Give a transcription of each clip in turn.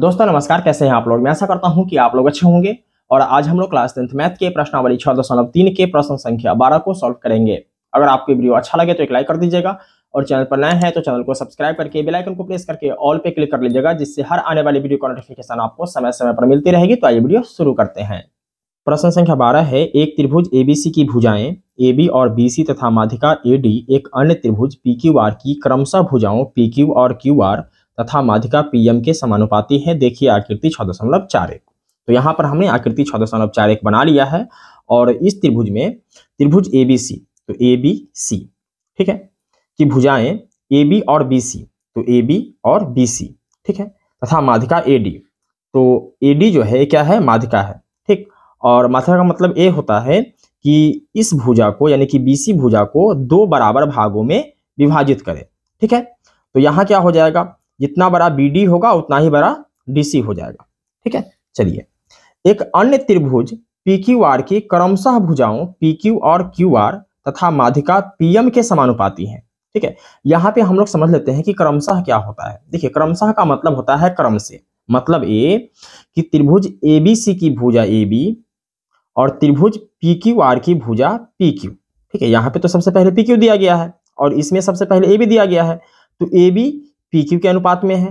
दोस्तों नमस्कार कैसे हैं आप लोग मैं ऐसा करता हूं कि आप लोग अच्छे होंगे और आज हम लोग क्लास टेंथ मैथ के प्रश्नावली छः दशमलव तीन के प्रश्न संख्या बारह को सॉल्व करेंगे अगर आपको वीडियो अच्छा लगे तो एक लाइक कर दीजिएगा और चैनल पर नए हैं तो चैनल को सब्सक्राइब करके बेलाइकन को प्रेस करके ऑल पे क्लिक कर लीजिएगा जिससे हर आने वाली वीडियो का नोटिफिकेशन आपको समय समय पर मिलती रहेगी तो आइए वीडियो शुरू करते हैं प्रश्न संख्या बारह है एक त्रिभुज सी की भुजाएं ए और सी तथा माध्यिका ए एक अन्य त्रिभुज पी की क्रमशः भुजाओं पी और क्यू आर तथा माधिका पीएम के समानुपाती है देखिए आकृति छः दशमलव चार एक तो यहाँ पर हमने आकृति छः दशमलव चार एक बना लिया है और इस त्रिभुज में त्रिभुज ए बी सी तो ए बी सी ठीक है कि भुजाएं ए बी और बी सी तो ए बी और बी सी ठीक है तथा माधिका ए डी तो ए डी जो है क्या है माधिका है ठीक और माधिका का मतलब ये होता है कि इस भुजा को यानी कि बीसी भुजा को दो बराबर भागों में विभाजित करें ठीक है तो यहाँ क्या हो जाएगा जितना बड़ा बी होगा उतना ही बड़ा डी हो जाएगा ठीक है चलिए एक अन्य त्रिभुज पी क्यू आर की क्रमशः भुजाओं पी क्यू और क्यू आर तथा पी एम के समानुपाती हैं ठीक है यहाँ पे हम लोग समझ लेते हैं कि क्रमशः क्या होता है देखिए क्रमशः का मतलब होता है क्रम से मतलब ए कि त्रिभुज ए बी सी की भुजा ए बी और त्रिभुज पी क्यू आर की भुजा पी क्यू ठीक है यहाँ पे तो सबसे पहले पी क्यू दिया गया है और इसमें सबसे पहले ए बी दिया गया है तो ए बी पी क्यू के अनुपात में है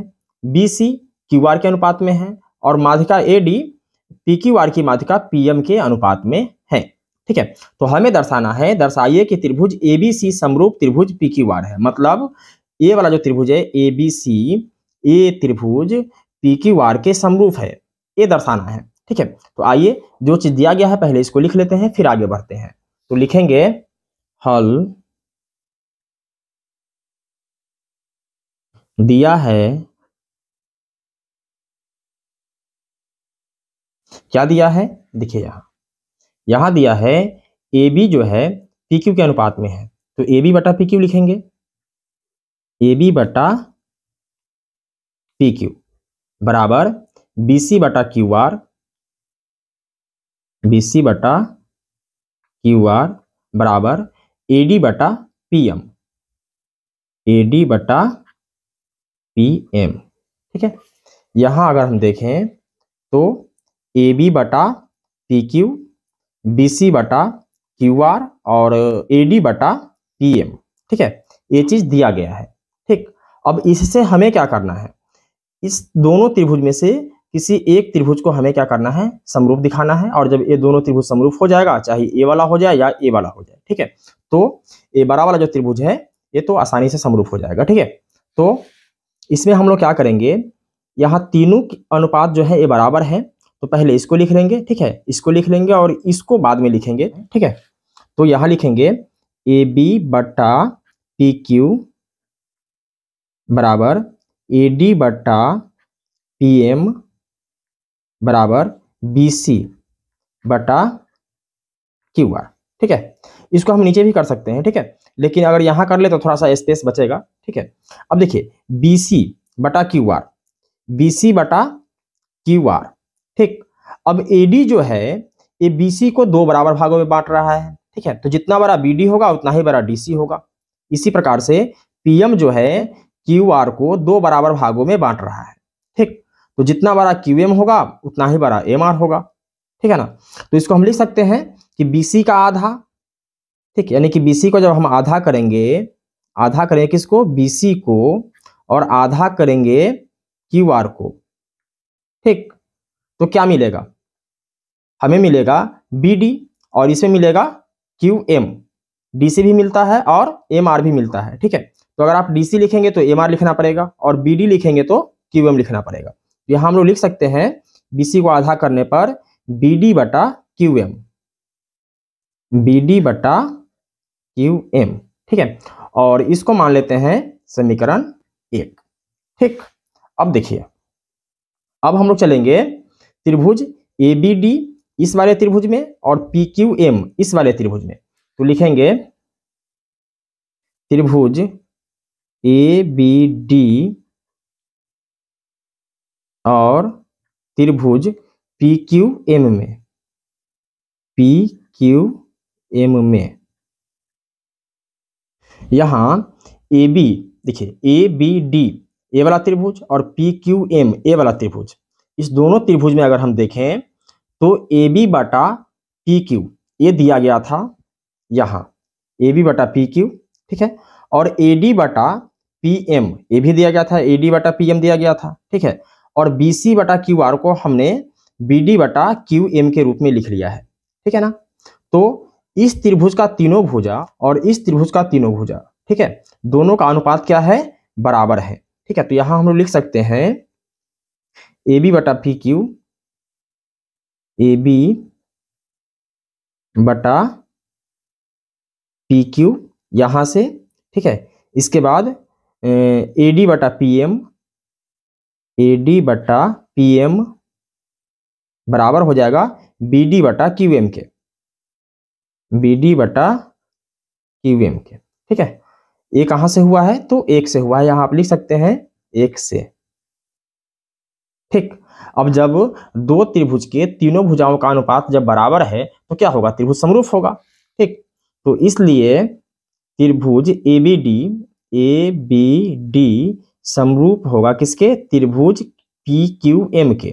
बी सी क्यू आर के अनुपात में है और माधिका A D P Q R की माधिका पी एम के अनुपात में है ठीक है तो हमें दर्शाना है दर्शाइए कि त्रिभुज ए बी सी समरूप त्रिभुज पी क्यू आर है मतलब ए वाला जो त्रिभुज है ए बी सी ए त्रिभुज पी क्यू आर के समरूप है ये दर्शाना है ठीक है तो आइए जो चीज दिया गया है पहले इसको लिख लेते हैं फिर आगे बढ़ते हैं तो लिखेंगे हल दिया है क्या दिया है देखिए यहां यहां दिया है ए बी जो है पी क्यू के अनुपात में है तो ए बी बटा पी क्यू लिखेंगे ए बी बटा पी क्यू बराबर बी सी बटा क्यू आर बी सी बटा क्यू आर बराबर ए डी बटा पी एम ए डी बटा पी एम ठीक है यहाँ अगर हम देखें तो ए बी बटा पी क्यू बी सी बटा क्यू आर और ए डी बटा पी एम ठीक है ये चीज़ दिया गया है ठीक अब इससे हमें क्या करना है इस दोनों त्रिभुज में से किसी एक त्रिभुज को हमें क्या करना है समरूप दिखाना है और जब ये दोनों त्रिभुज समरूप हो जाएगा चाहे ए वाला हो जाए या ए वाला हो जाए ठीक है तो ए बड़ा वाला जो त्रिभुज है ये तो आसानी से समरूप हो जाएगा ठीक है तो इसमें हम लोग क्या करेंगे यहाँ तीनों अनुपात जो है ये बराबर है तो पहले इसको लिख लेंगे ठीक है इसको लिख लेंगे और इसको बाद में लिखेंगे ठीक है तो यहाँ लिखेंगे ए बी बट्टा पी क्यू बराबर ए डी बट्टा पी एम बराबर बी सी बटा क्यू आर ठीक है इसको हम नीचे भी कर सकते हैं ठीक है लेकिन अगर यहाँ कर ले तो थोड़ा सा स्पेस बचेगा ठीक है अब देखिए बी सी बटा क्यू आर बी सी बटा क्यू आर ठीक अब ए डी जो है ये बी सी को दो बराबर भागों में बांट रहा है ठीक है तो जितना बड़ा बी डी होगा उतना ही बड़ा डी सी होगा इसी प्रकार से पी एम जो है क्यू आर को दो बराबर भागों में बांट रहा है ठीक तो जितना बड़ा क्यू एम होगा उतना ही बड़ा एम आर होगा ठीक है ना तो इसको हम लिख सकते हैं कि बी सी का आधा ठीक यानी कि बी को जब हम आधा करेंगे आधा करेंगे किसको बी को और आधा करेंगे क्यू आर को ठीक तो क्या मिलेगा हमें मिलेगा बी डी और इसमें मिलेगा क्यू एम डी सी भी मिलता है और एम आर भी मिलता है ठीक है तो अगर आप डी सी लिखेंगे तो एम आर लिखना पड़ेगा और बी डी लिखेंगे तो क्यू एम लिखना पड़ेगा तो यहाँ हम लोग लिख सकते हैं बी सी को आधा करने पर बी डी बटा क्यू एम बी डी बटा क्यू एम ठीक है और इसको मान लेते हैं समीकरण एक ठीक अब देखिए अब हम लोग चलेंगे त्रिभुज ए बी डी इस वाले त्रिभुज में और पी क्यू एम इस वाले त्रिभुज में तो लिखेंगे त्रिभुज ए बी डी और त्रिभुज पी क्यू एम में पी क्यू एम में यहाँ ए बी देखिए ए बी डी ए वाला त्रिभुज और पी क्यू एम ए वाला त्रिभुज इस दोनों त्रिभुज में अगर हम देखें तो ए बी बटा पी क्यू ये दिया गया था यहाँ ए बी बटा पी क्यू ठीक है और ए डी बटा पी एम ये भी दिया गया था ए डी बटा पी एम दिया गया था ठीक है और बी सी बटा क्यू आर को हमने बी डी बटा क्यू एम के रूप में लिख लिया है ठीक है ना तो इस त्रिभुज का तीनों भुजा और इस त्रिभुज का तीनों भुजा ठीक है दोनों का अनुपात क्या है बराबर है ठीक है तो यहां हम लोग लिख सकते हैं ए बी बटा पी क्यू ए बी बटा पी क्यू यहां से ठीक है इसके बाद ए डी बटा पी एम ए डी बटा पी एम बराबर हो जाएगा बी डी बटा क्यू एम के बी डी बटा क्यू एम के ठीक है ये कहां से हुआ है तो एक से हुआ है यहां आप लिख सकते हैं एक से ठीक अब जब दो त्रिभुज के तीनों भुजाओं का अनुपात जब बराबर है तो क्या होगा त्रिभुज समरूप होगा ठीक तो इसलिए त्रिभुज A B D A B D समरूप होगा किसके त्रिभुज पी क्यू एम के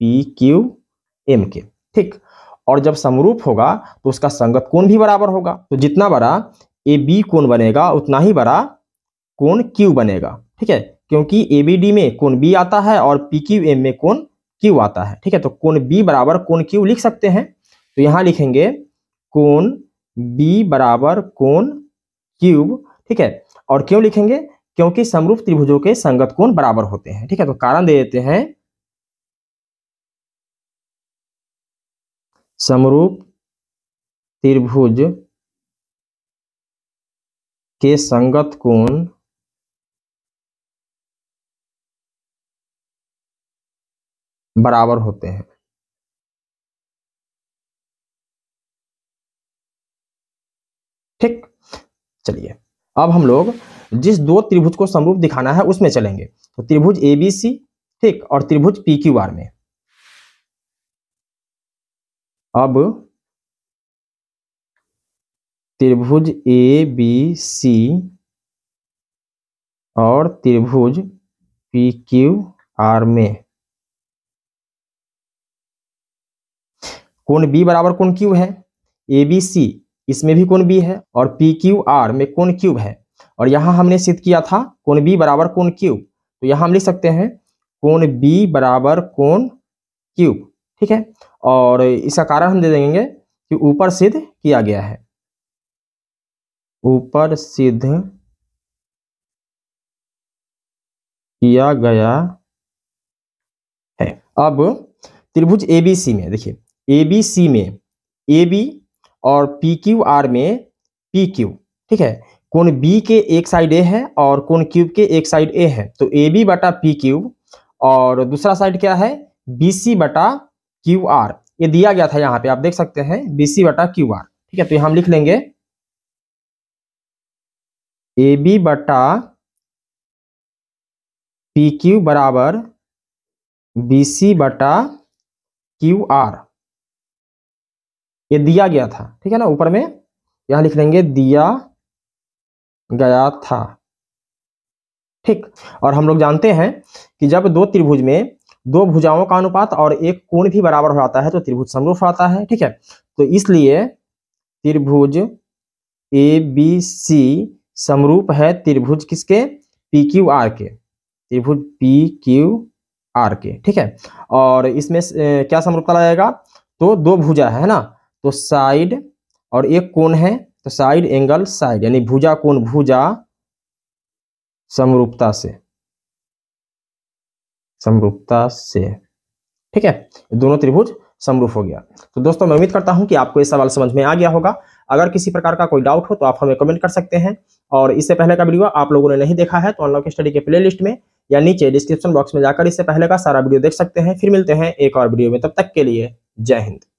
पी क्यू एम के ठीक और जब समरूप होगा तो उसका संगत कोण भी बराबर होगा तो जितना बड़ा ए बी कोण बनेगा उतना ही बड़ा कोण क्यू बनेगा ठीक है क्योंकि ए बी डी में कोण बी आता है और पी क्यू एम में कोण क्यू आता है ठीक है तो कोण बी बराबर कोण क्यू लिख सकते हैं तो यहाँ लिखेंगे कोण बी बराबर कोण क्यूब ठीक है और क्यों लिखेंगे क्योंकि समरूप त्रिभुजों के संगत कोण बराबर होते हैं ठीक है तो कारण दे देते हैं समरूप त्रिभुज के संगत कोण बराबर होते हैं ठीक चलिए अब हम लोग जिस दो त्रिभुज को समरूप दिखाना है उसमें चलेंगे तो त्रिभुज एबीसी ठीक और त्रिभुज पी क्यू आर में अब त्रिभुज ए बी सी और त्रिभुज पी क्यू आर में कोण बी बराबर कोण क्यू है ए बी सी इसमें भी कोण बी है और पी क्यू आर में कोण क्यूब है और यहां हमने सिद्ध किया था कोण बी बराबर कोण क्यूब तो यहां हम लिख सकते हैं कोण बी बराबर कोण क्यूब ठीक है और इसका कारण हम दे देंगे कि ऊपर सिद्ध किया गया है ऊपर सिद्ध किया गया है अब त्रिभुज ए बी सी में देखिए ए बी सी में ए बी और पी क्यू आर में पी क्यू ठीक है कोण बी के एक साइड ए है और कोण क्यूब के एक साइड ए है तो ए बी बटा पी क्यूब और दूसरा साइड क्या है बी सी बटा क्यू आर ये दिया गया था यहाँ पे आप देख सकते हैं बीसी बटा क्यू आर ठीक है तो हम लिख लेंगे ए बी बटा पी क्यू बराबर बी सी बटा क्यू आर ये दिया गया था ठीक है ना ऊपर में यहां लिख लेंगे दिया गया था ठीक और हम लोग जानते हैं कि जब दो त्रिभुज में दो भुजाओं का अनुपात और एक कोण भी बराबर हो जाता है तो त्रिभुज समरूप आता है ठीक है तो इसलिए त्रिभुज ए बी सी समरूप है त्रिभुज किसके पी क्यू आर के त्रिभुज पी क्यू आर के ठीक है और इसमें क्या समरूपता लगेगा तो दो भुजा है ना तो साइड और एक कोण है तो साइड एंगल साइड यानी भुजा कोण भुजा समरूपता से समरूपता से ठीक है दोनों त्रिभुज समरूप हो गया तो दोस्तों मैं उम्मीद करता हूं कि आपको ये सवाल समझ में आ गया होगा अगर किसी प्रकार का कोई डाउट हो तो आप हमें कमेंट कर सकते हैं और इससे पहले का वीडियो आप लोगों ने नहीं देखा है तो अनलॉक स्टडी के प्लेलिस्ट में या नीचे डिस्क्रिप्शन बॉक्स में जाकर इससे पहले का सारा वीडियो देख सकते हैं फिर मिलते हैं एक और वीडियो में तब तक के लिए जय हिंद